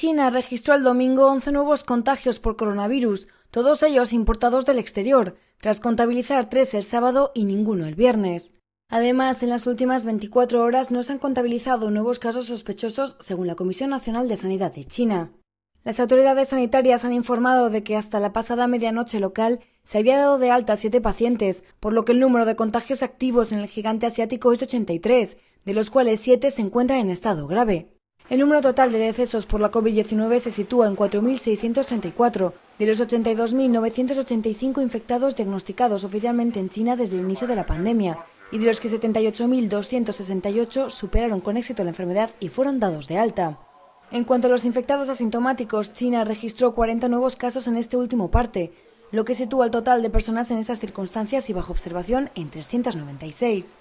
China registró el domingo 11 nuevos contagios por coronavirus, todos ellos importados del exterior, tras contabilizar tres el sábado y ninguno el viernes. Además, en las últimas 24 horas no se han contabilizado nuevos casos sospechosos según la Comisión Nacional de Sanidad de China. Las autoridades sanitarias han informado de que hasta la pasada medianoche local se había dado de alta siete pacientes, por lo que el número de contagios activos en el gigante asiático es de 83, de los cuales siete se encuentran en estado grave. El número total de decesos por la COVID-19 se sitúa en 4.634, de los 82.985 infectados diagnosticados oficialmente en China desde el inicio de la pandemia, y de los que 78.268 superaron con éxito la enfermedad y fueron dados de alta. En cuanto a los infectados asintomáticos, China registró 40 nuevos casos en este último parte, lo que sitúa el total de personas en esas circunstancias y bajo observación en 396.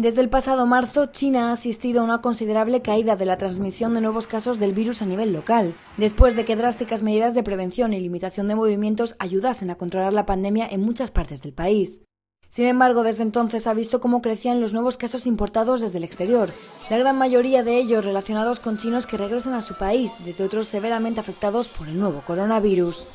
Desde el pasado marzo, China ha asistido a una considerable caída de la transmisión de nuevos casos del virus a nivel local, después de que drásticas medidas de prevención y limitación de movimientos ayudasen a controlar la pandemia en muchas partes del país. Sin embargo, desde entonces ha visto cómo crecían los nuevos casos importados desde el exterior, la gran mayoría de ellos relacionados con chinos que regresan a su país, desde otros severamente afectados por el nuevo coronavirus.